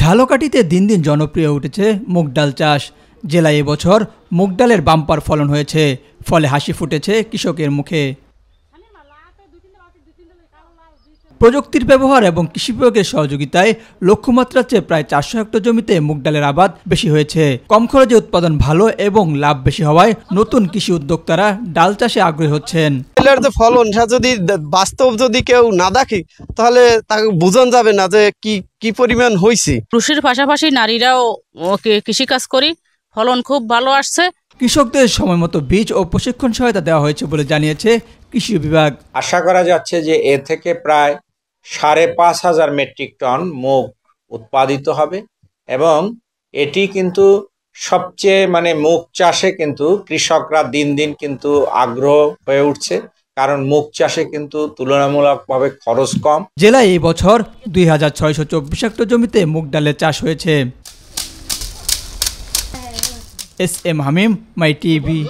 ঝালকাঠিতে দিন দিন জনপ্রিয় উঠেছে মুগ ডাল চাষ জেলায় এবছর মুগ ডালের বাম্পার ফলন হয়েছে ফলে হাসি ফুটেছে কৃষকের মুখে প্রযুক্তির ব্যবহার এবং কৃষি বিভাগের সহযোগিতায় লক্ষ্যমাত্রার চেয়ে প্রায় চারশো হেক্টর জমিতে মুগ ডালের আবাদ বেশি হয়েছে কম খরচে উৎপাদন ভালো এবং লাভ বেশি হওয়ায় নতুন কৃষি উদ্যোক্তারা ডাল চাষে আগ্রহী হচ্ছেন যে ফলন সেটা যদি বাস্তব যদি কেউ না দেখে তাহলে তাকে বোঝান যাবে না যে কি কি পরিমাণ হয়েছে পুরুষের পাশাপাশি নারীরাও কৃষিকাজ করি ফলন খুব ভালো আসছে কৃষকদের সময়মতো বীজ ও প্রশিক্ষণ সহায়তা দেওয়া হয়েছে বলে জানিয়েছে কৃষি বিভাগ আশা করা যাচ্ছে যে এ থেকে প্রায় সাড়ে পাঁচ হাজার মেট্রিক টন মুগ উৎপাদিত হবে এবং এটি কিন্তু সবচেয়ে মানে মুগ চাষে কিন্তু কৃষকরা দিন দিন কিন্তু আগ্রহ হয়ে উঠছে কারণ মুগ চাষে কিন্তু তুলনামূলকভাবে খরচ কম জেলায় এই বছর দুই হাজার ছয়শো চব্বিশ জমিতে মুগ ডালের চাষ হয়েছে S M Hamim my TV we